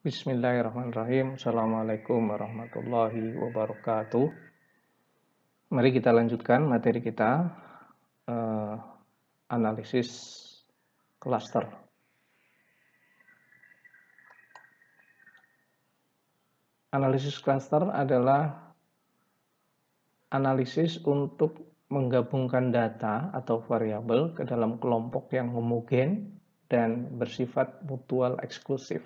Bismillahirrahmanirrahim. Assalamualaikum warahmatullahi wabarakatuh. Mari kita lanjutkan materi kita uh, analisis klaster. Analisis klaster adalah analisis untuk menggabungkan data atau variabel ke dalam kelompok yang homogen dan bersifat mutual eksklusif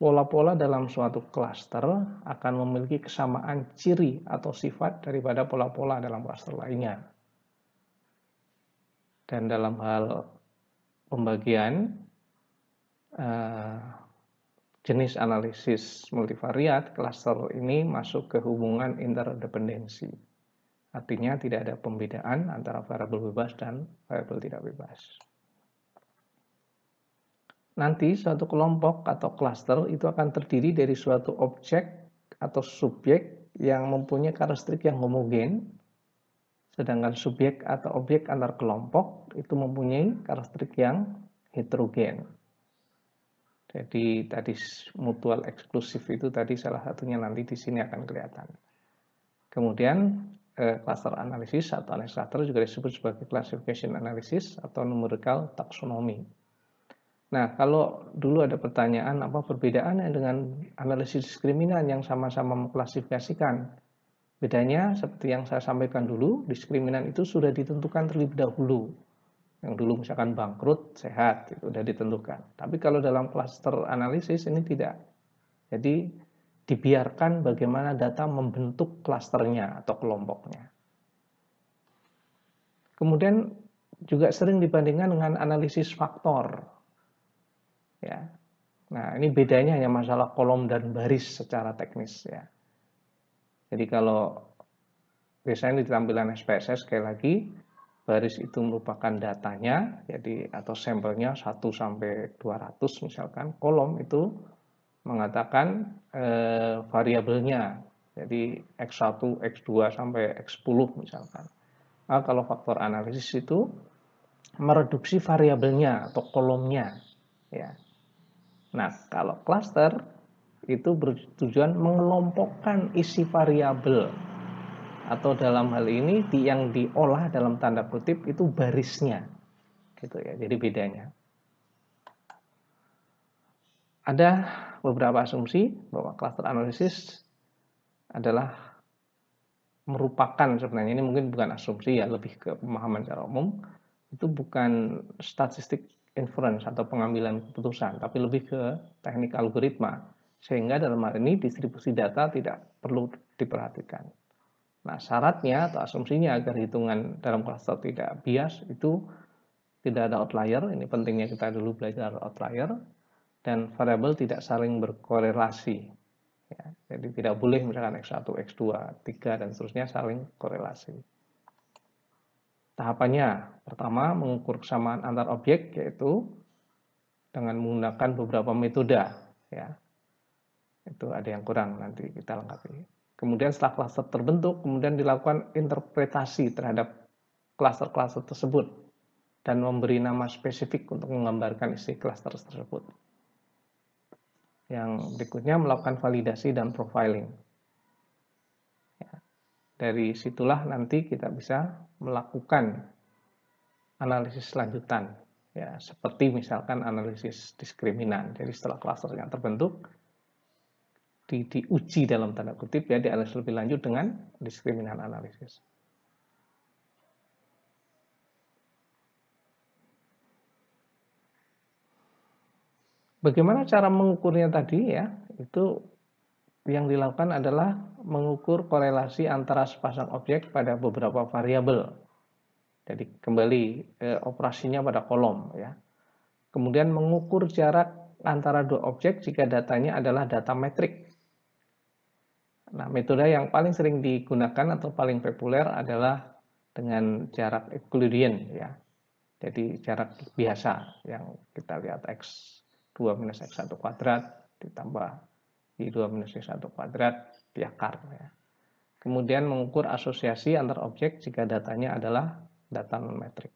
pola-pola dalam suatu klaster akan memiliki kesamaan ciri atau sifat daripada pola-pola dalam klaster lainnya. Dan dalam hal pembagian eh, jenis analisis multivariat, klaster ini masuk ke hubungan interdependensi. Artinya tidak ada pembedaan antara variabel bebas dan variabel tidak bebas. Nanti suatu kelompok atau klaster itu akan terdiri dari suatu objek atau subjek yang mempunyai karakteristik yang homogen, sedangkan subjek atau objek antar kelompok itu mempunyai karakteristik yang heterogen. Jadi tadi mutual eksklusif itu tadi salah satunya nanti di sini akan kelihatan. Kemudian eh, cluster analisis atau analisa cluster juga disebut sebagai classification analysis atau numerical taxonomy. Nah, kalau dulu ada pertanyaan apa perbedaannya dengan analisis diskriminan yang sama-sama mengklasifikasikan. Bedanya seperti yang saya sampaikan dulu, diskriminan itu sudah ditentukan terlebih dahulu. Yang dulu misalkan bangkrut, sehat, itu sudah ditentukan. Tapi kalau dalam klaster analisis ini tidak. Jadi dibiarkan bagaimana data membentuk klasternya atau kelompoknya. Kemudian juga sering dibandingkan dengan analisis faktor Ya. Nah, ini bedanya hanya masalah kolom dan baris secara teknis ya. Jadi kalau biasanya di tampilan SPSS sekali lagi baris itu merupakan datanya, jadi atau sampelnya 1 sampai 200 misalkan, kolom itu mengatakan eh, variabelnya. Jadi X1, X2 sampai X10 misalkan. Nah, kalau faktor analisis itu mereduksi variabelnya atau kolomnya ya. Nah, kalau cluster itu bertujuan mengelompokkan isi variabel atau dalam hal ini di, yang diolah dalam tanda kutip itu barisnya. Gitu ya. Jadi bedanya. Ada beberapa asumsi bahwa cluster analysis adalah merupakan sebenarnya ini mungkin bukan asumsi ya lebih ke pemahaman secara umum itu bukan statistik inference atau pengambilan keputusan, tapi lebih ke teknik algoritma. Sehingga dalam hal ini distribusi data tidak perlu diperhatikan. Nah, syaratnya atau asumsinya agar hitungan dalam cluster tidak bias itu tidak ada outlier, ini pentingnya kita dulu belajar outlier, dan variabel tidak saling berkorelasi. Ya, jadi tidak boleh misalkan X1, X2, 3, dan seterusnya saling korelasi. Tahapannya, pertama mengukur kesamaan antar objek yaitu dengan menggunakan beberapa metode ya. Itu ada yang kurang nanti kita lengkapi. Kemudian setelah kluster terbentuk, kemudian dilakukan interpretasi terhadap kluster-kluster tersebut dan memberi nama spesifik untuk menggambarkan isi kluster tersebut. Yang berikutnya melakukan validasi dan profiling. Dari situlah nanti kita bisa melakukan analisis lanjutan, ya seperti misalkan analisis diskriminan. Jadi setelah klaster yang terbentuk, di, diuji dalam tanda kutip ya dianalisis lebih lanjut dengan diskriminan analisis. Bagaimana cara mengukurnya tadi ya? Itu yang dilakukan adalah mengukur korelasi antara sepasang objek pada beberapa variabel. Jadi kembali eh, operasinya pada kolom ya. Kemudian mengukur jarak antara dua objek jika datanya adalah data metrik. Nah, metode yang paling sering digunakan atau paling populer adalah dengan jarak Euclidean ya. Jadi jarak biasa yang kita lihat x2 minus x1 kuadrat ditambah di 2 minus X1 kuadrat akar. Ya. Kemudian mengukur asosiasi antar objek jika datanya adalah data non-metrik.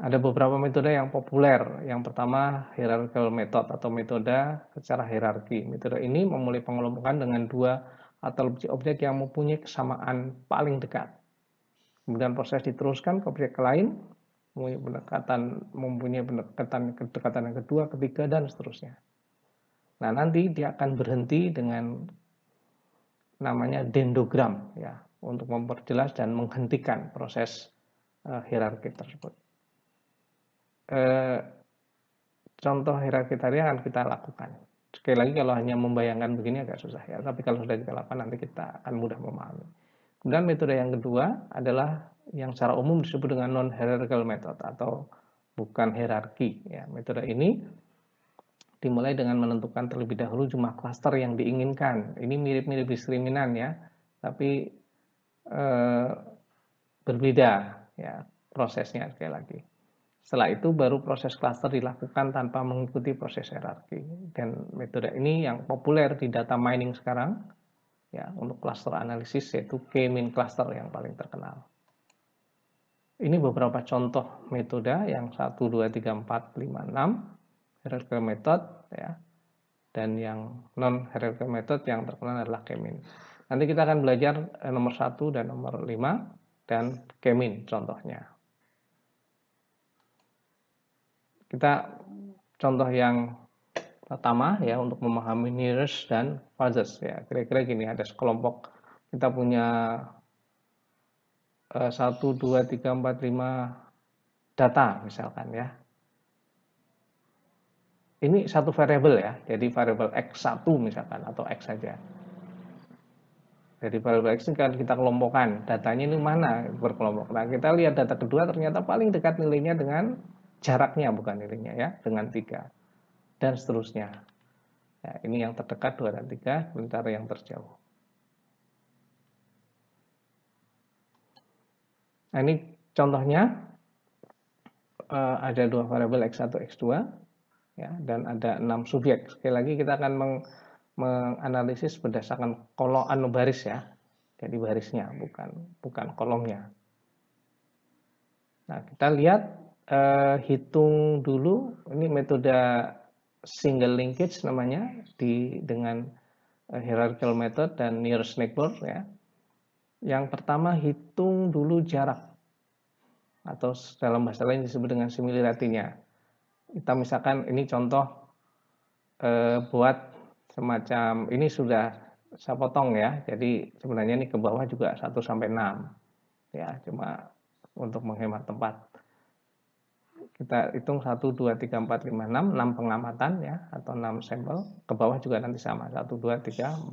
Ada beberapa metode yang populer. Yang pertama, hierarchical method atau metode secara hierarki. Metode ini memulai pengelompokan dengan dua atau lebih objek yang mempunyai kesamaan paling dekat. Kemudian proses diteruskan ke objek lain, mempunyai pendekatan, mempunyai pendekatan kedekatan yang kedua, ketiga, dan seterusnya. Nah, nanti dia akan berhenti dengan namanya dendogram ya, untuk memperjelas dan menghentikan proses uh, hierarki tersebut. Eh, contoh hierarki tadi akan kita lakukan. Sekali lagi kalau hanya membayangkan begini agak susah ya, tapi kalau sudah kita lakukan nanti kita akan mudah memahami. Kemudian metode yang kedua adalah yang secara umum disebut dengan non hierarchical method atau bukan hierarki ya. Metode ini dimulai dengan menentukan terlebih dahulu jumlah klaster yang diinginkan. Ini mirip-mirip diskriminan ya, tapi e, berbeda ya prosesnya sekali lagi. Setelah itu baru proses klaster dilakukan tanpa mengikuti proses hierarki. Dan metode ini yang populer di data mining sekarang ya untuk klaster analisis yaitu K-mean cluster yang paling terkenal. Ini beberapa contoh metode yang 1, 2, 3, 4, 5, 6 hierarchical method ya dan yang non hierarchical method yang terkenal adalah Kemin. Nanti kita akan belajar eh, nomor satu dan nomor 5 dan Kemin contohnya. Kita contoh yang pertama ya untuk memahami nearest dan farthest ya. Kira-kira gini ada sekelompok kita punya eh, satu dua tiga empat lima data misalkan ya ini satu variabel ya, jadi variabel X1 misalkan, atau X saja. Jadi variabel X ini kan kita kelompokkan, datanya ini mana berkelompok. Nah, kita lihat data kedua ternyata paling dekat nilainya dengan jaraknya, bukan nilainya ya, dengan tiga Dan seterusnya. Nah, ini yang terdekat dua dan tiga, sementara yang terjauh. Nah, ini contohnya, eh, ada dua variabel X1, X2 ya dan ada enam subjek. Sekali lagi kita akan meng menganalisis berdasarkan kolom anu baris ya. Jadi barisnya bukan bukan kolomnya. Nah, kita lihat eh, hitung dulu ini metode single linkage namanya di dengan eh, hierarchical method dan nearest neighbor ya. Yang pertama hitung dulu jarak atau dalam bahasa lain disebut dengan similarity-nya kita misalkan ini contoh eh, buat semacam ini sudah saya potong ya. Jadi sebenarnya ini ke bawah juga 1 sampai 6. Ya, cuma untuk menghemat tempat. Kita hitung 1 2 3 4 5 6, 6 pengamatan ya atau 6 sampel. Ke bawah juga nanti sama 1 2 3 4 5 6.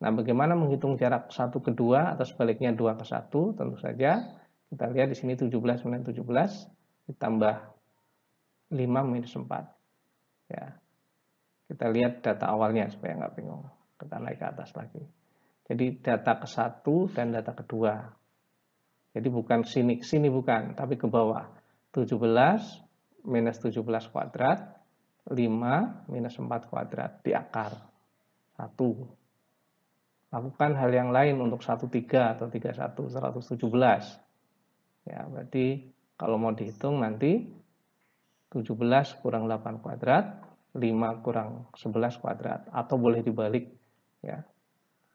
Nah, bagaimana menghitung jarak 1 ke 2 atau sebaliknya 2 ke 1? Tentu saja kita lihat di sini 17 9 17 ditambah 5 minus 4. Ya. Kita lihat data awalnya supaya nggak bingung. Kita naik ke atas lagi. Jadi data ke satu dan data kedua. Jadi bukan sini, sini bukan, tapi ke bawah. 17 minus 17 kuadrat, 5 minus 4 kuadrat di akar. 1. Lakukan hal yang lain untuk 13 atau 31, 117. Ya, berarti kalau mau dihitung nanti 17 kurang 8 kuadrat, 5 kurang 11 kuadrat, atau boleh dibalik, ya.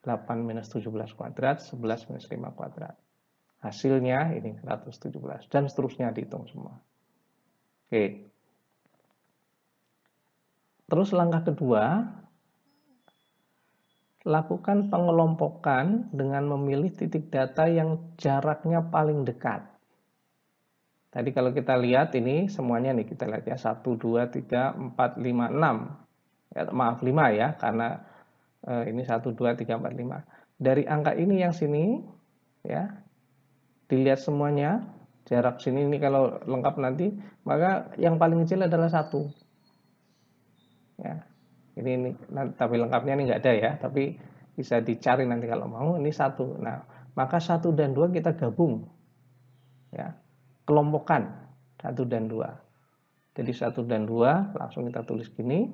8 minus 17 kuadrat, 11 minus 5 kuadrat. Hasilnya ini 117, dan seterusnya dihitung semua. Oke. Terus langkah kedua, lakukan pengelompokan dengan memilih titik data yang jaraknya paling dekat. Tadi kalau kita lihat ini semuanya nih kita lihat ya 1 2 3 4 5 6. Ya maaf 5 ya karena eh, ini 1 2 3 4 5. Dari angka ini yang sini ya dilihat semuanya jarak sini ini kalau lengkap nanti maka yang paling kecil adalah 1. ya ini ini nanti, tapi lengkapnya ini nggak ada ya tapi bisa dicari nanti kalau mau ini 1. nah maka 1 dan 2 kita gabung ya kelompokan satu dan dua. Jadi satu dan dua langsung kita tulis gini,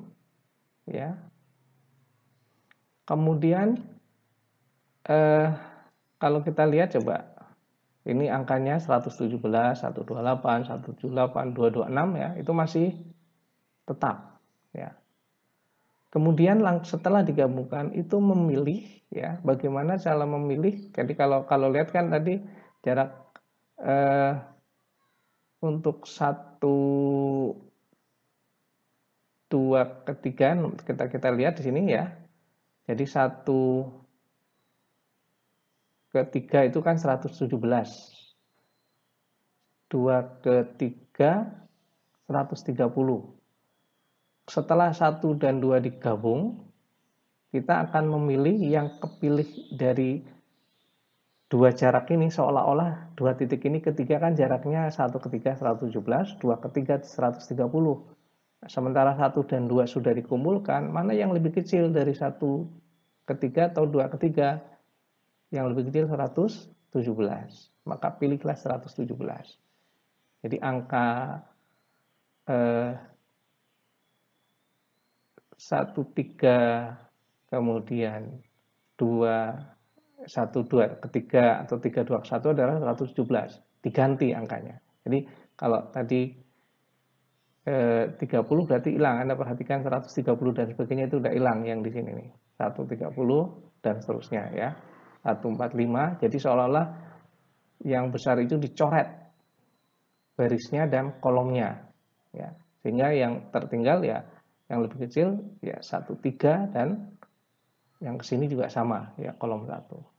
ya. Kemudian eh, kalau kita lihat coba ini angkanya 117, 128, 178, 226 ya, itu masih tetap ya. Kemudian setelah digabungkan itu memilih ya, bagaimana cara memilih. Jadi kalau kalau lihat kan tadi jarak eh, untuk satu dua ketiga kita kita lihat di sini ya jadi satu ketiga itu kan 117 dua ketiga 130 setelah satu dan dua digabung kita akan memilih yang kepilih dari dua jarak ini seolah-olah dua titik ini ketiga kan jaraknya satu ketiga 117, dua ketiga 130. Sementara satu dan dua sudah dikumpulkan, mana yang lebih kecil dari satu ketiga atau dua ketiga? Yang lebih kecil 117. Maka pilihlah 117. Jadi angka eh, tiga kemudian dua satu dua, ketiga atau tiga dua satu adalah 117. Diganti angkanya. Jadi kalau tadi eh, 30 berarti hilang. Anda perhatikan 130 dan sebagainya itu udah hilang yang di sini nih. 130 dan seterusnya ya. 145. Jadi seolah-olah yang besar itu dicoret barisnya dan kolomnya. Ya. Sehingga yang tertinggal ya yang lebih kecil ya 13 dan yang kesini juga sama ya kolom satu.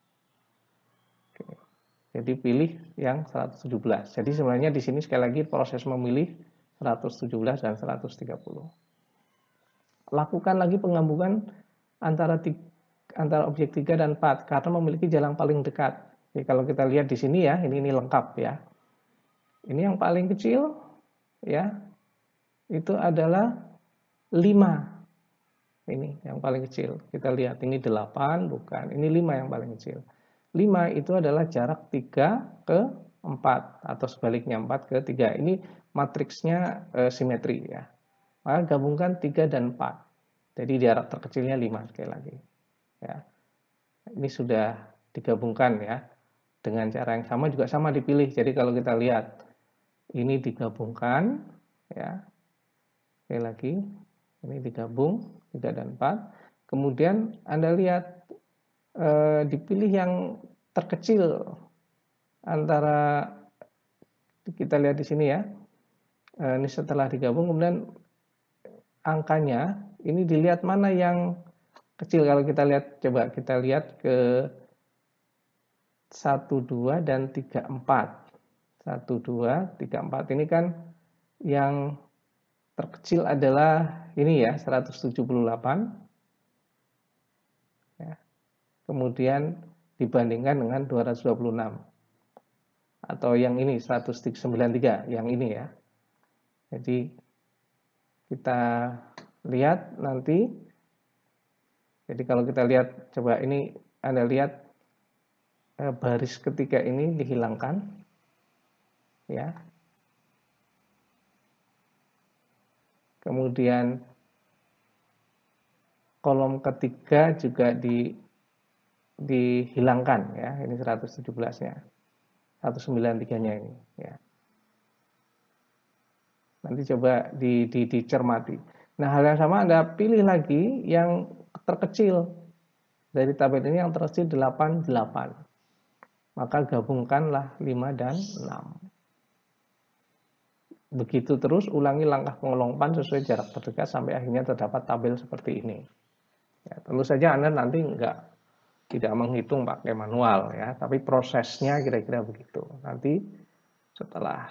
Jadi pilih yang 117. Jadi sebenarnya di sini sekali lagi proses memilih 117 dan 130. Lakukan lagi penggabungan antara antara objek 3 dan 4 karena memiliki jalan paling dekat. Jadi kalau kita lihat di sini ya, ini ini lengkap ya. Ini yang paling kecil ya. Itu adalah 5. Ini yang paling kecil. Kita lihat ini 8 bukan, ini 5 yang paling kecil. 5 itu adalah jarak 3 ke 4 atau sebaliknya 4 ke 3. Ini matriksnya e, simetri ya. Maka gabungkan 3 dan 4. Jadi jarak terkecilnya 5 sekali lagi. Ya. Ini sudah digabungkan ya. Dengan cara yang sama juga sama dipilih. Jadi kalau kita lihat ini digabungkan ya. Sekali lagi ini digabung 3 dan 4. Kemudian Anda lihat Eh, dipilih yang terkecil antara kita lihat di sini ya. Eh, ini setelah digabung kemudian angkanya ini dilihat mana yang kecil kalau kita lihat coba kita lihat ke 1 2 dan 3 4. 1 2 3 4 ini kan yang terkecil adalah ini ya 178 kemudian dibandingkan dengan 226 atau yang ini 193 yang ini ya jadi kita lihat nanti jadi kalau kita lihat coba ini Anda lihat eh, baris ketiga ini dihilangkan ya kemudian kolom ketiga juga di dihilangkan ya ini 117 nya 193 nya ini ya nanti coba di, di, dicermati nah hal yang sama anda pilih lagi yang terkecil dari tabel ini yang terkecil 88 maka gabungkanlah 5 dan 6 begitu terus ulangi langkah pengelompokan sesuai jarak terdekat sampai akhirnya terdapat tabel seperti ini ya, tentu saja anda nanti nggak tidak menghitung pakai manual ya, tapi prosesnya kira-kira begitu. Nanti setelah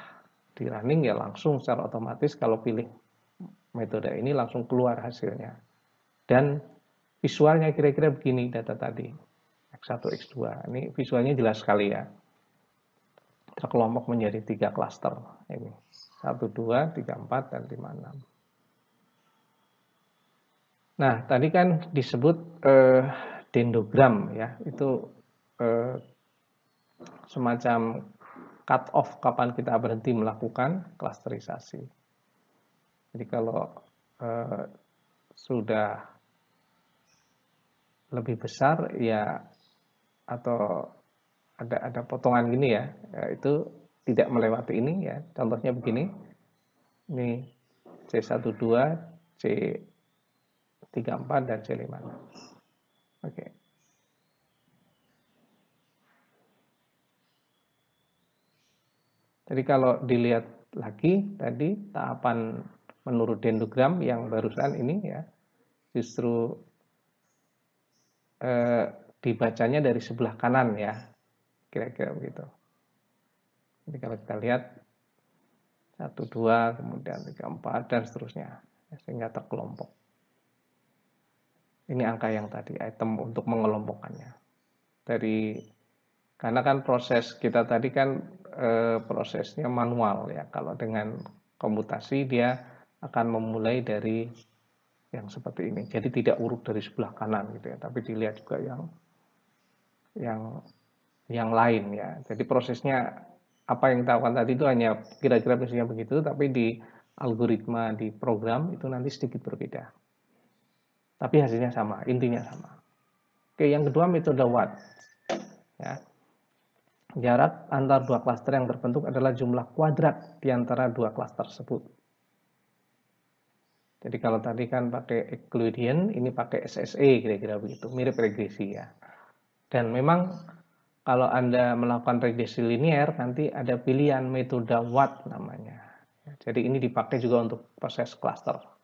di running ya langsung secara otomatis kalau pilih metode ini langsung keluar hasilnya. Dan visualnya kira-kira begini data tadi. X1, X2. Ini visualnya jelas sekali ya. Terkelompok menjadi tiga klaster. Ini. 1, 2, 3, 4, dan 5, 6. Nah, tadi kan disebut eh, dendrogram ya itu eh, semacam cut off kapan kita berhenti melakukan klasterisasi. Jadi kalau eh, sudah lebih besar ya atau ada ada potongan gini ya, ya itu tidak melewati ini ya. Contohnya begini. Ini C12, C34 dan C5. Oke. Okay. Jadi kalau dilihat lagi tadi tahapan menurut dendrogram yang barusan ini ya justru eh, dibacanya dari sebelah kanan ya kira-kira begitu. Jadi kalau kita lihat satu dua kemudian tiga empat dan seterusnya sehingga terkelompok ini angka yang tadi item untuk mengelompokkannya dari karena kan proses kita tadi kan e, prosesnya manual ya kalau dengan komputasi dia akan memulai dari yang seperti ini jadi tidak urut dari sebelah kanan gitu ya tapi dilihat juga yang yang yang lain ya jadi prosesnya apa yang kita lakukan tadi itu hanya kira-kira misalnya begitu tapi di algoritma di program itu nanti sedikit berbeda tapi hasilnya sama, intinya sama. Oke, yang kedua metode Watt. Ya. Jarak antar dua klaster yang terbentuk adalah jumlah kuadrat di antara dua klaster tersebut. Jadi kalau tadi kan pakai Euclidean, ini pakai SSE kira-kira begitu, mirip regresi ya. Dan memang kalau Anda melakukan regresi linier, nanti ada pilihan metode Watt namanya. Jadi ini dipakai juga untuk proses klaster.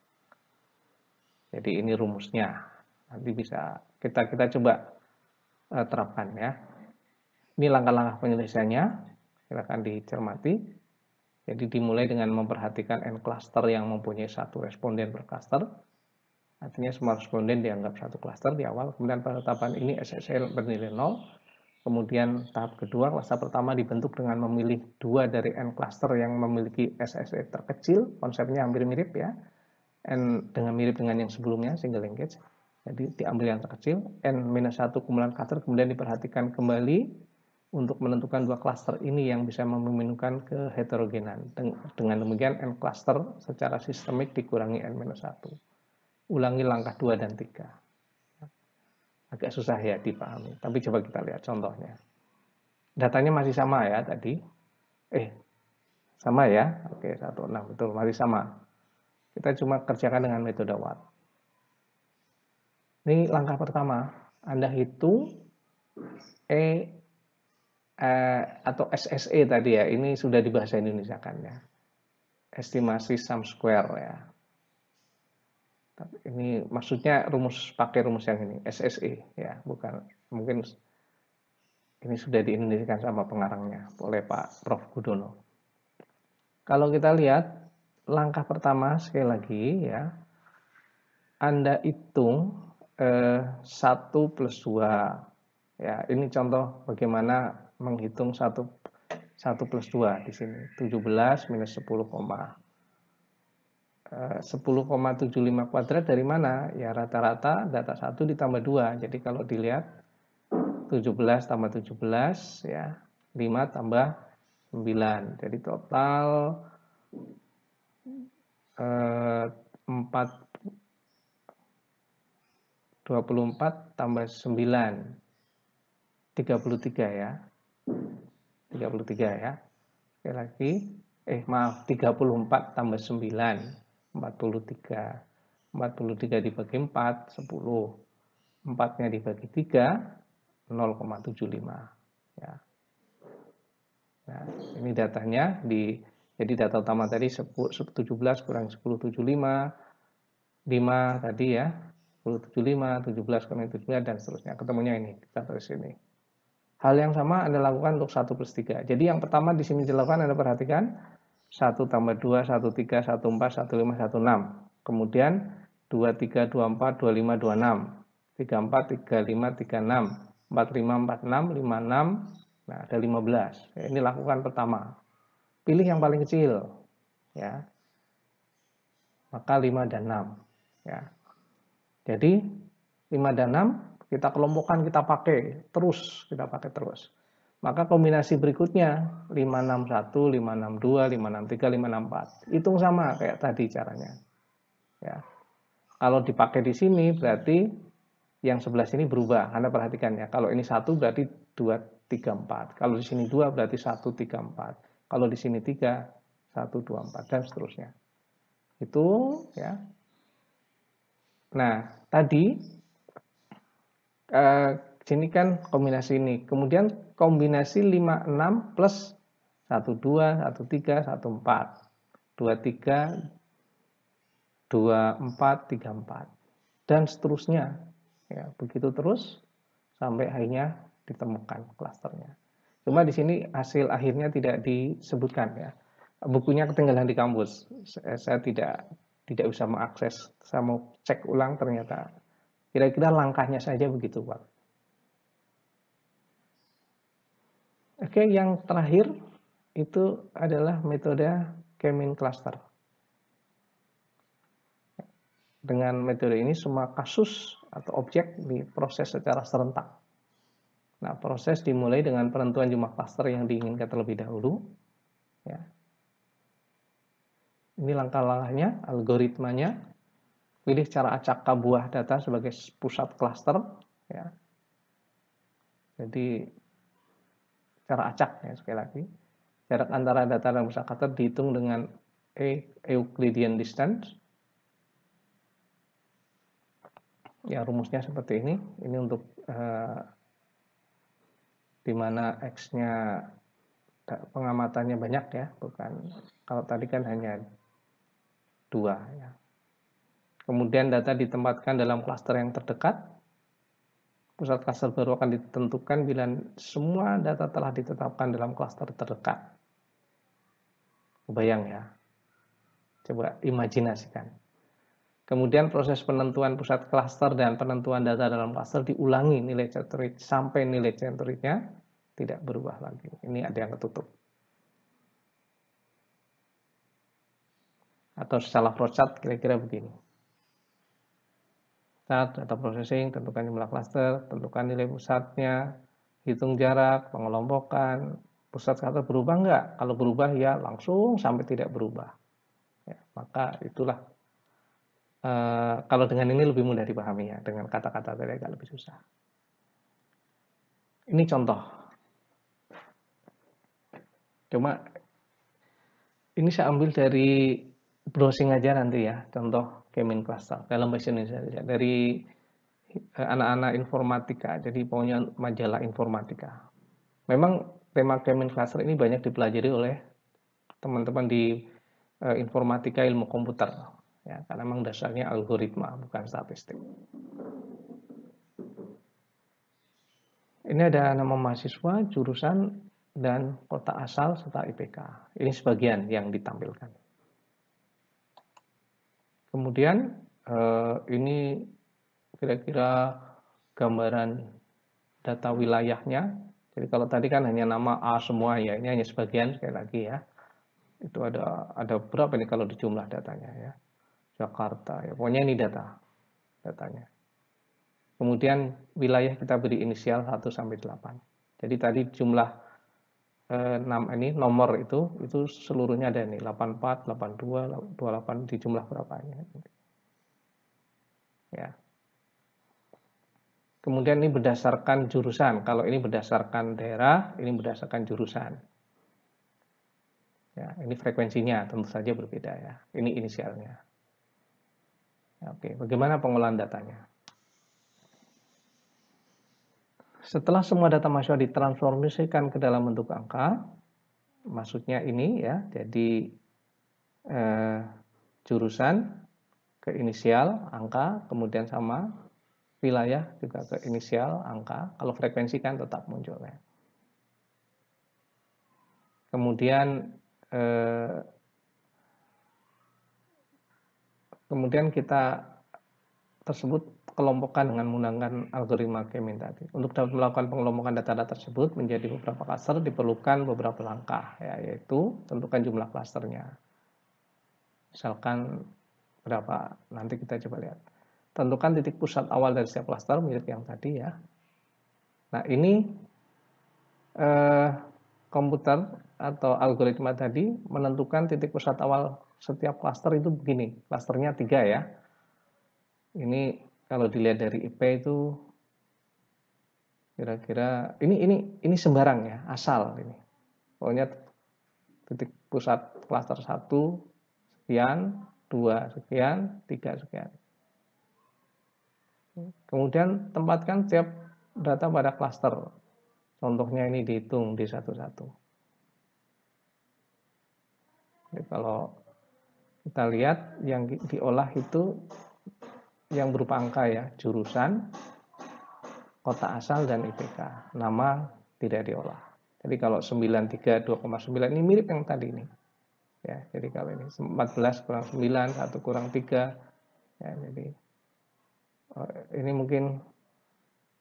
Jadi ini rumusnya. Nanti bisa kita kita coba uh, terapkan ya. Ini langkah-langkah penyelesaiannya. Silakan dicermati. Jadi dimulai dengan memperhatikan n cluster yang mempunyai satu responden per cluster. Artinya semua responden dianggap satu cluster di awal. Kemudian pada tahapan ini SSL bernilai 0. Kemudian tahap kedua, cluster pertama dibentuk dengan memilih dua dari n cluster yang memiliki SSL terkecil. Konsepnya hampir mirip ya n dengan mirip dengan yang sebelumnya single linkage jadi diambil yang terkecil n minus satu kumulan cluster kemudian diperhatikan kembali untuk menentukan dua cluster ini yang bisa meminumkan ke heterogenan dengan demikian n cluster secara sistemik dikurangi n minus satu ulangi langkah 2 dan 3 agak susah ya dipahami tapi coba kita lihat contohnya datanya masih sama ya tadi eh sama ya oke satu 16 betul masih sama kita cuma kerjakan dengan metode what. Ini langkah pertama. Anda hitung E eh, atau SSE tadi ya. Ini sudah di bahasa Indonesia kan ya. Estimasi sum square ya. Ini maksudnya rumus pakai rumus yang ini SSE ya, bukan mungkin ini sudah diindikasikan sama pengarangnya oleh Pak Prof Gudono. Kalau kita lihat langkah pertama sekali lagi ya, Anda hitung eh, 1 plus 2. Ya, ini contoh bagaimana menghitung 1, 1 plus 2 di sini. 17 minus 10, eh, 10,75 kuadrat dari mana? Ya rata-rata data 1 ditambah 2. Jadi kalau dilihat 17 tambah 17 ya 5 tambah 9 jadi total Eh, empat dua puluh empat tambah sembilan tiga puluh tiga ya tiga puluh tiga ya Oke lagi eh maaf tiga puluh empat tambah sembilan empat puluh tiga empat puluh tiga dibagi empat sepuluh empatnya dibagi tiga nol tujuh lima ya nah ini datanya di jadi data utama tadi 17 kurang 1075, 5 tadi ya, 1075, 17 kurang 75, dan seterusnya. Ketemunya ini, kita tulis ini. Hal yang sama Anda lakukan untuk 1 plus 3. Jadi yang pertama di sini dilakukan Anda perhatikan, 1 tambah 2, 1, 3, 1, 4, 1, 5, 1, 6. Kemudian 2, 3, 24, 25, 26. 34, 35, 36, 45, 46, 56, nah ada 15. ini lakukan pertama. Pilih yang paling kecil, ya. Maka 5 dan 6, ya. Jadi 5 dan 6 kita kelompokkan, kita pakai terus, kita pakai terus. Maka kombinasi berikutnya 561, 562, 563, 564. Hitung sama kayak tadi caranya. Ya. Kalau dipakai di sini berarti yang sebelah sini berubah. Anda perhatikan ya. Kalau ini satu berarti 234. Kalau di sini dua berarti 134. Kalau di sini 3, 1, 2, 4, dan seterusnya. Itu ya. Nah, tadi eh, sini kan kombinasi ini. Kemudian kombinasi 5, 6 plus 1, 2, 1, 3, 1, 4. 2, 3, 2, 4, 3, 4. Dan seterusnya. Ya, begitu terus sampai akhirnya ditemukan klasternya. Cuma di sini hasil akhirnya tidak disebutkan ya. Bukunya ketinggalan di kampus. Saya, saya tidak tidak bisa mengakses. Saya mau cek ulang ternyata. Kira-kira langkahnya saja begitu, Pak. Oke, yang terakhir itu adalah metode Kemin cluster. Dengan metode ini semua kasus atau objek diproses secara serentak. Nah, proses dimulai dengan penentuan jumlah klaster yang diinginkan terlebih dahulu. Ya. Ini langkah-langkahnya, algoritmanya. Pilih cara acak buah data sebagai pusat cluster. Ya. Jadi, cara acak, ya, sekali lagi. Jarak antara data dan pusat cluster dihitung dengan e Euclidean distance. Ya, rumusnya seperti ini. Ini untuk... Uh, di mana X-nya pengamatannya banyak ya, bukan kalau tadi kan hanya dua ya. Kemudian data ditempatkan dalam klaster yang terdekat. Pusat klaster baru akan ditentukan bila semua data telah ditetapkan dalam klaster terdekat. bayang ya? Coba imajinasikan. Kemudian proses penentuan pusat klaster dan penentuan data dalam klaster diulangi nilai centroid sampai nilai centroidnya tidak berubah lagi. Ini ada yang ketutup. Atau secara flowchart kira-kira begini. Start, data processing, tentukan jumlah klaster, tentukan nilai pusatnya, hitung jarak, pengelompokan, pusat klaster berubah enggak? Kalau berubah ya langsung sampai tidak berubah. Ya, maka itulah Eh, kalau dengan ini lebih mudah dipahami ya, dengan kata-kata tadi agak lebih susah. Ini contoh. Cuma ini saya ambil dari browsing aja nanti ya, contoh kemin Cluster dalam bahasa Indonesia dari eh, anak-anak informatika, jadi pokoknya majalah informatika. Memang tema kemin Cluster ini banyak dipelajari oleh teman-teman di eh, informatika ilmu komputer ya, karena memang dasarnya algoritma bukan statistik. Ini ada nama mahasiswa, jurusan, dan kota asal serta IPK. Ini sebagian yang ditampilkan. Kemudian eh, ini kira-kira gambaran data wilayahnya. Jadi kalau tadi kan hanya nama A semua ya, ini hanya sebagian sekali lagi ya. Itu ada ada berapa ini kalau dijumlah datanya ya. Jakarta. Ya, pokoknya ini data, datanya. Kemudian wilayah kita beri inisial 1 sampai 8. Jadi tadi jumlah eh, ini nomor itu itu seluruhnya ada nih 84, 82, 28 di jumlah berapa Ya. Kemudian ini berdasarkan jurusan. Kalau ini berdasarkan daerah, ini berdasarkan jurusan. Ya, ini frekuensinya tentu saja berbeda ya. Ini inisialnya. Oke, bagaimana pengolahan datanya? Setelah semua data mahasiswa ditransformasikan ke dalam bentuk angka, maksudnya ini ya, jadi eh, jurusan ke inisial angka, kemudian sama wilayah juga ke inisial angka. Kalau frekuensi kan tetap muncul ya. Kemudian eh, Kemudian kita tersebut kelompokkan dengan menggunakan algoritma Kemin tadi. Untuk dapat melakukan pengelompokan data-data tersebut menjadi beberapa klaster diperlukan beberapa langkah, ya, yaitu tentukan jumlah klasternya. Misalkan berapa, nanti kita coba lihat. Tentukan titik pusat awal dari setiap klaster, mirip yang tadi ya. Nah ini eh, komputer atau algoritma tadi menentukan titik pusat awal setiap klaster itu begini, klasternya tiga ya. Ini kalau dilihat dari IP itu kira-kira ini ini ini sembarang ya, asal ini. Pokoknya titik pusat klaster satu sekian, dua sekian, tiga sekian. Kemudian tempatkan setiap data pada klaster. Contohnya ini dihitung di satu-satu. Jadi kalau kita lihat yang diolah itu yang berupa angka ya, jurusan, kota asal, dan IPK. Nama tidak diolah. Jadi kalau 93, 2,9 ini mirip yang tadi ini. Ya, jadi kalau ini 14 kurang 9, 1 kurang 3. Ya, jadi oh, ini mungkin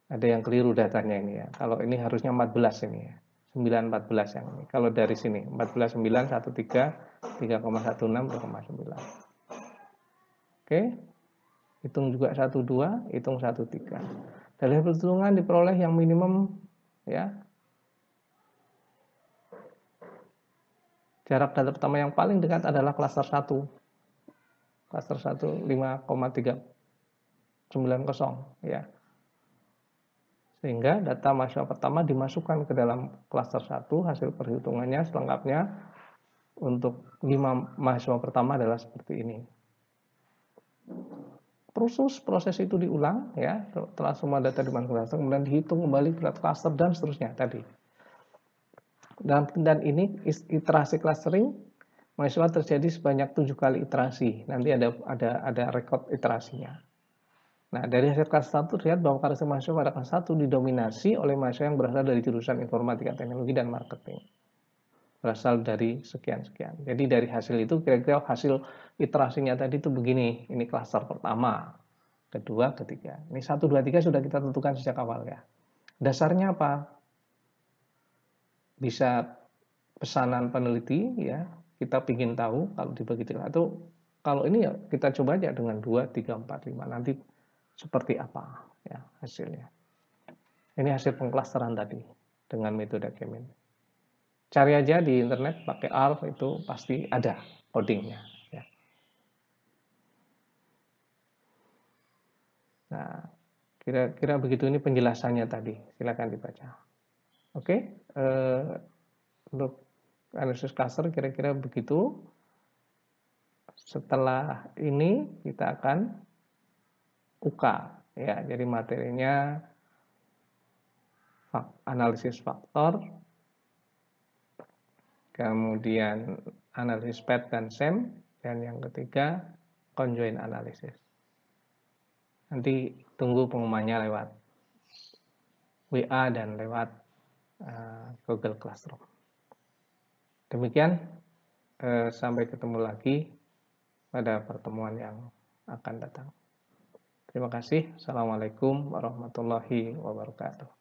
ada yang keliru datanya ini ya. Kalau ini harusnya 14 ini ya. 9 14 yang ini. Kalau dari sini 14 9 1 3 3,16 oke hitung juga 12 hitung 13 dari perhitungan diperoleh yang minimum ya jarak data pertama yang paling dekat adalah klaster 1 klaster 1 5,390 ya sehingga data mahasiswa pertama dimasukkan ke dalam klaster 1 hasil perhitungannya selengkapnya untuk lima mahasiswa pertama adalah seperti ini. Proses proses itu diulang ya, setelah semua data dimanfaatkan, kemudian dihitung kembali berat klaster dan seterusnya tadi. Dan dan ini iterasi clustering mahasiswa terjadi sebanyak tujuh kali iterasi. Nanti ada ada ada rekod iterasinya. Nah, dari hasil kelas 1 terlihat bahwa karakter mahasiswa pada kelas 1 didominasi oleh mahasiswa yang berasal dari jurusan informatika, teknologi, dan marketing berasal dari sekian-sekian. Jadi dari hasil itu kira-kira hasil iterasinya tadi itu begini. Ini klaster pertama, kedua, ketiga. Ini 1, 2, 3 sudah kita tentukan sejak awal ya. Dasarnya apa? Bisa pesanan peneliti ya, kita ingin tahu kalau dibagi tiga atau kalau ini ya kita coba aja dengan 2, 3, 4, 5. Nanti seperti apa ya hasilnya. Ini hasil pengklasteran tadi dengan metode Kemen. Cari aja di internet pakai R itu pasti ada codingnya. Ya. Nah, kira-kira begitu ini penjelasannya tadi. Silakan dibaca. Oke, okay? uh, eh, untuk analisis cluster kira-kira begitu. Setelah ini kita akan UK, ya. Jadi materinya analisis faktor, kemudian analisis PET dan SEM, dan yang ketiga conjoint analysis. Nanti tunggu pengumumannya lewat WA dan lewat eh, Google Classroom. Demikian, eh, sampai ketemu lagi pada pertemuan yang akan datang. Terima kasih. Assalamualaikum warahmatullahi wabarakatuh.